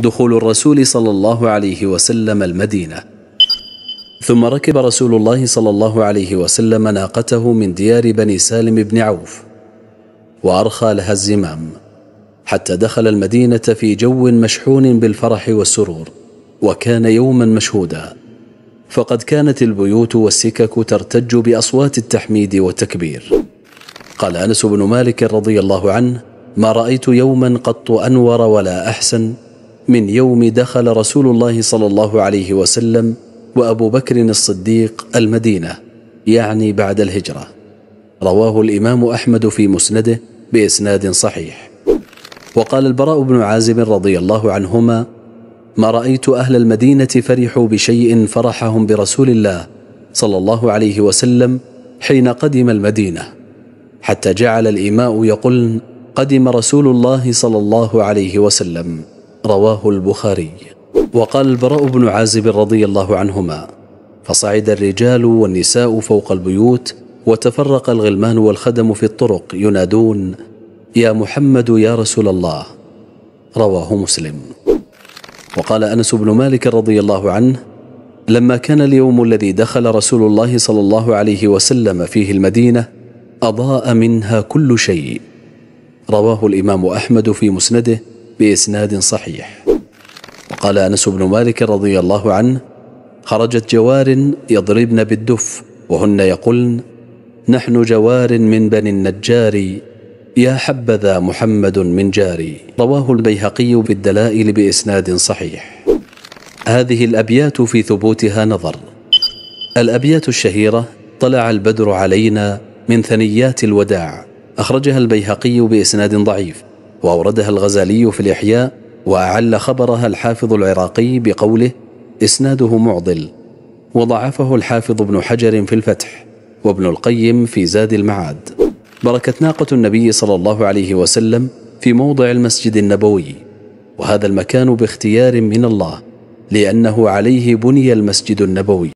دخول الرسول صلى الله عليه وسلم المدينة ثم ركب رسول الله صلى الله عليه وسلم ناقته من ديار بني سالم بن عوف وأرخى لها الزمام حتى دخل المدينة في جو مشحون بالفرح والسرور وكان يوما مشهودا فقد كانت البيوت والسكك ترتج بأصوات التحميد والتكبير قال أنس بن مالك رضي الله عنه ما رأيت يوما قط أنور ولا أحسن من يوم دخل رسول الله صلى الله عليه وسلم وابو بكر الصديق المدينه يعني بعد الهجره رواه الامام احمد في مسنده باسناد صحيح وقال البراء بن عازب رضي الله عنهما ما رايت اهل المدينه فرحوا بشيء فرحهم برسول الله صلى الله عليه وسلم حين قدم المدينه حتى جعل الاماء يقول قدم رسول الله صلى الله عليه وسلم رواه البخاري وقال البراء بن عازب رضي الله عنهما فصعد الرجال والنساء فوق البيوت وتفرق الغلمان والخدم في الطرق ينادون يا محمد يا رسول الله رواه مسلم وقال انس بن مالك رضي الله عنه لما كان اليوم الذي دخل رسول الله صلى الله عليه وسلم فيه المدينه اضاء منها كل شيء رواه الامام احمد في مسنده بإسناد صحيح وقال أنس بن مالك رضي الله عنه خرجت جوار يضربن بالدف وهن يقولن نحن جوار من بني النجار يا حبذا محمد من جاري رواه البيهقي بالدلائل بإسناد صحيح هذه الأبيات في ثبوتها نظر الأبيات الشهيرة طلع البدر علينا من ثنيات الوداع أخرجها البيهقي بإسناد ضعيف وأوردها الغزالي في الإحياء وأعل خبرها الحافظ العراقي بقوله إسناده معضل وضعفه الحافظ ابن حجر في الفتح وابن القيم في زاد المعاد بركت ناقة النبي صلى الله عليه وسلم في موضع المسجد النبوي وهذا المكان باختيار من الله لأنه عليه بني المسجد النبوي